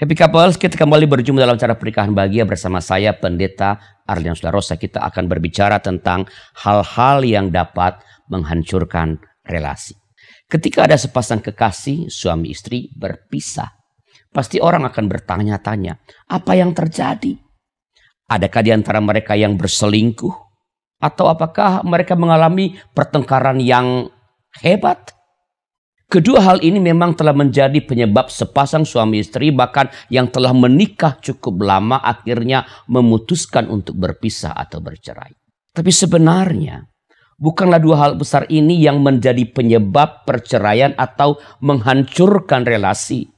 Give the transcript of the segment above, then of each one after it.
Happy couples, kita kembali berjumpa dalam cara pernikahan bahagia bersama saya Pendeta Arlian Sularosa. Kita akan berbicara tentang hal-hal yang dapat menghancurkan relasi. Ketika ada sepasang kekasih suami istri berpisah, pasti orang akan bertanya-tanya, apa yang terjadi? Adakah di antara mereka yang berselingkuh? Atau apakah mereka mengalami pertengkaran yang hebat? Kedua hal ini memang telah menjadi penyebab sepasang suami istri bahkan yang telah menikah cukup lama akhirnya memutuskan untuk berpisah atau bercerai. Tapi sebenarnya bukanlah dua hal besar ini yang menjadi penyebab perceraian atau menghancurkan relasi.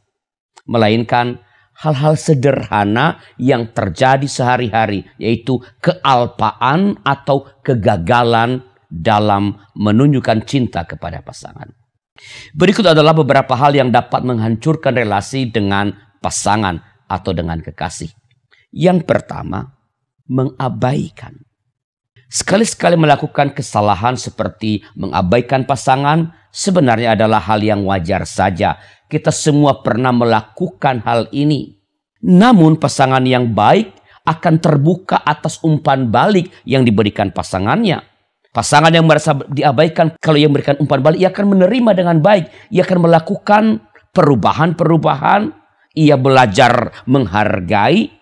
Melainkan hal-hal sederhana yang terjadi sehari-hari yaitu kealpaan atau kegagalan dalam menunjukkan cinta kepada pasangan. Berikut adalah beberapa hal yang dapat menghancurkan relasi dengan pasangan atau dengan kekasih. Yang pertama, mengabaikan. Sekali-sekali melakukan kesalahan seperti mengabaikan pasangan sebenarnya adalah hal yang wajar saja. Kita semua pernah melakukan hal ini. Namun pasangan yang baik akan terbuka atas umpan balik yang diberikan pasangannya Pasangan yang merasa diabaikan, kalau yang memberikan umpan balik, ia akan menerima dengan baik. Ia akan melakukan perubahan-perubahan. Ia belajar menghargai,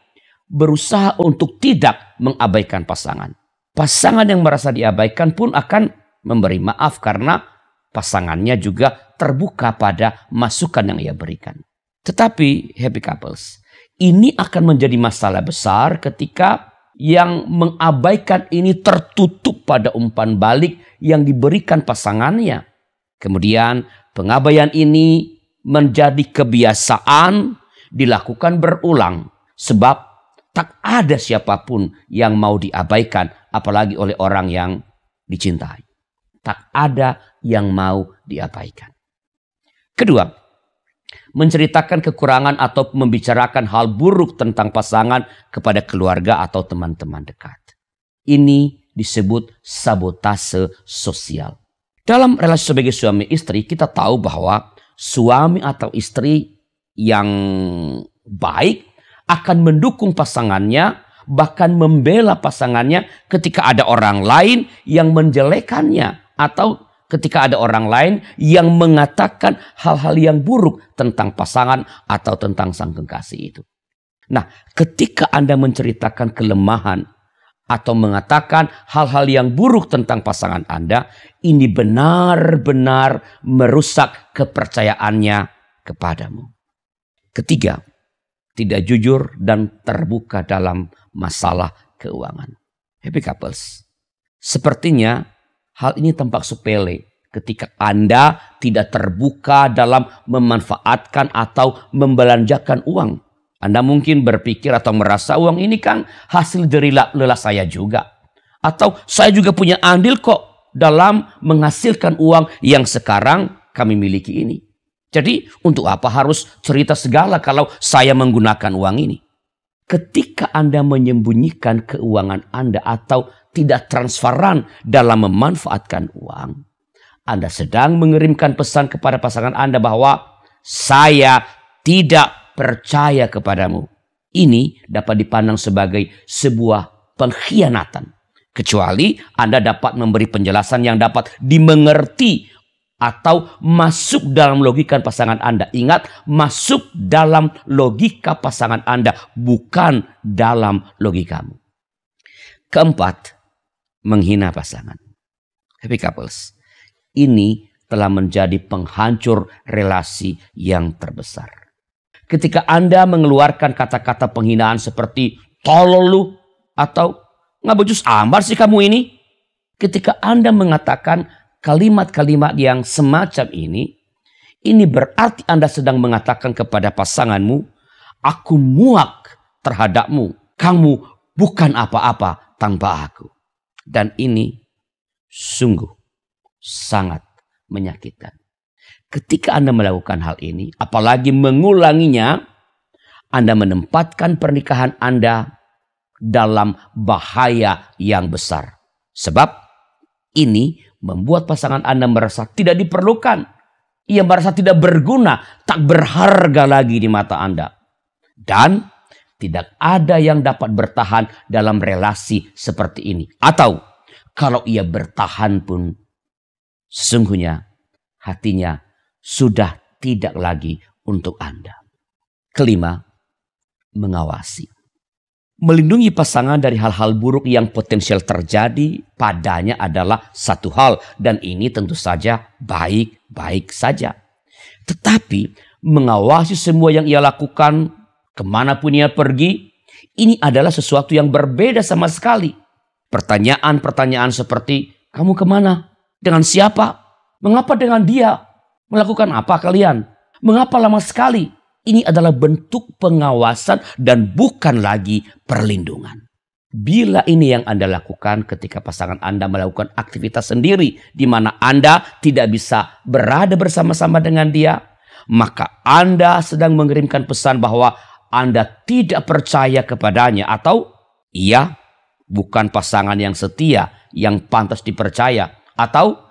berusaha untuk tidak mengabaikan pasangan. Pasangan yang merasa diabaikan pun akan memberi maaf karena pasangannya juga terbuka pada masukan yang ia berikan. Tetapi happy couples, ini akan menjadi masalah besar ketika yang mengabaikan ini tertutup pada umpan balik yang diberikan pasangannya. Kemudian pengabaian ini menjadi kebiasaan dilakukan berulang sebab tak ada siapapun yang mau diabaikan apalagi oleh orang yang dicintai. Tak ada yang mau diabaikan. Kedua, menceritakan kekurangan atau membicarakan hal buruk tentang pasangan kepada keluarga atau teman-teman dekat. Ini disebut sabotase sosial. Dalam relasi sebagai suami istri, kita tahu bahwa suami atau istri yang baik akan mendukung pasangannya, bahkan membela pasangannya ketika ada orang lain yang menjelekannya atau ketika ada orang lain yang mengatakan hal-hal yang buruk tentang pasangan atau tentang sang kekasih itu. Nah, ketika Anda menceritakan kelemahan atau mengatakan hal-hal yang buruk tentang pasangan Anda, ini benar-benar merusak kepercayaannya kepadamu. Ketiga, tidak jujur dan terbuka dalam masalah keuangan. Happy couples, sepertinya Hal ini tampak sepele ketika Anda tidak terbuka dalam memanfaatkan atau membelanjakan uang. Anda mungkin berpikir atau merasa uang ini kan hasil dari lelah saya juga. Atau saya juga punya andil kok dalam menghasilkan uang yang sekarang kami miliki ini. Jadi untuk apa harus cerita segala kalau saya menggunakan uang ini? Ketika Anda menyembunyikan keuangan Anda atau tidak transparan dalam memanfaatkan uang. Anda sedang mengirimkan pesan kepada pasangan Anda bahwa saya tidak percaya kepadamu. Ini dapat dipandang sebagai sebuah pengkhianatan. Kecuali Anda dapat memberi penjelasan yang dapat dimengerti atau masuk dalam logika pasangan Anda. Ingat, masuk dalam logika pasangan Anda, bukan dalam logikamu. Keempat, menghina pasangan. Happy couples, ini telah menjadi penghancur relasi yang terbesar. Ketika Anda mengeluarkan kata-kata penghinaan seperti tolol lu atau nggak becus ambar sih kamu ini. Ketika Anda mengatakan kalimat-kalimat yang semacam ini, ini berarti Anda sedang mengatakan kepada pasanganmu, aku muak terhadapmu. Kamu bukan apa-apa tanpa aku. Dan ini sungguh sangat menyakitkan. Ketika Anda melakukan hal ini, apalagi mengulanginya, Anda menempatkan pernikahan Anda dalam bahaya yang besar. Sebab ini membuat pasangan Anda merasa tidak diperlukan. Ia merasa tidak berguna, tak berharga lagi di mata Anda. Dan tidak ada yang dapat bertahan dalam relasi seperti ini. Atau kalau ia bertahan pun sesungguhnya hatinya sudah tidak lagi untuk Anda. Kelima, mengawasi. Melindungi pasangan dari hal-hal buruk yang potensial terjadi padanya adalah satu hal dan ini tentu saja baik-baik saja. Tetapi mengawasi semua yang ia lakukan kemanapun ia pergi, ini adalah sesuatu yang berbeda sama sekali. Pertanyaan-pertanyaan seperti, kamu kemana? Dengan siapa? Mengapa dengan dia? Melakukan apa kalian? Mengapa lama sekali? Ini adalah bentuk pengawasan dan bukan lagi perlindungan. Bila ini yang Anda lakukan ketika pasangan Anda melakukan aktivitas sendiri di mana Anda tidak bisa berada bersama-sama dengan dia, maka Anda sedang mengirimkan pesan bahwa anda tidak percaya kepadanya atau ia bukan pasangan yang setia yang pantas dipercaya atau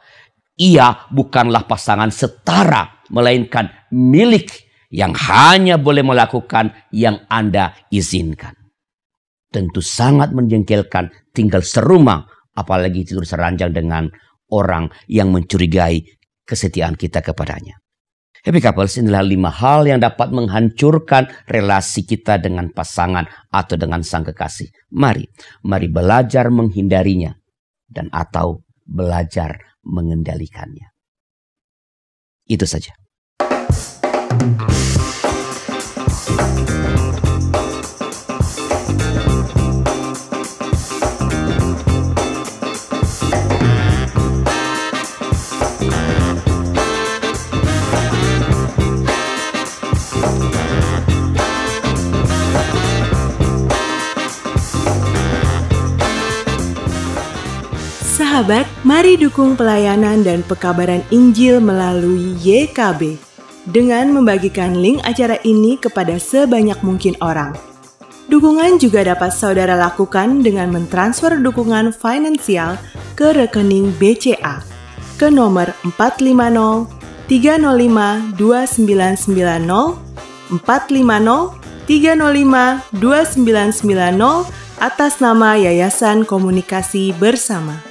ia bukanlah pasangan setara melainkan milik yang hanya boleh melakukan yang Anda izinkan. Tentu sangat menjengkelkan tinggal serumah apalagi tidur seranjang dengan orang yang mencurigai kesetiaan kita kepadanya. Happy couples inilah lima hal yang dapat menghancurkan relasi kita dengan pasangan atau dengan sang kekasih. Mari, mari belajar menghindarinya dan atau belajar mengendalikannya. Itu saja. sahabat, mari dukung pelayanan dan pekabaran Injil melalui YKB dengan membagikan link acara ini kepada sebanyak mungkin orang. Dukungan juga dapat saudara lakukan dengan mentransfer dukungan finansial ke rekening BCA ke nomor 450 305 2990 450 305 2990 atas nama Yayasan Komunikasi Bersama.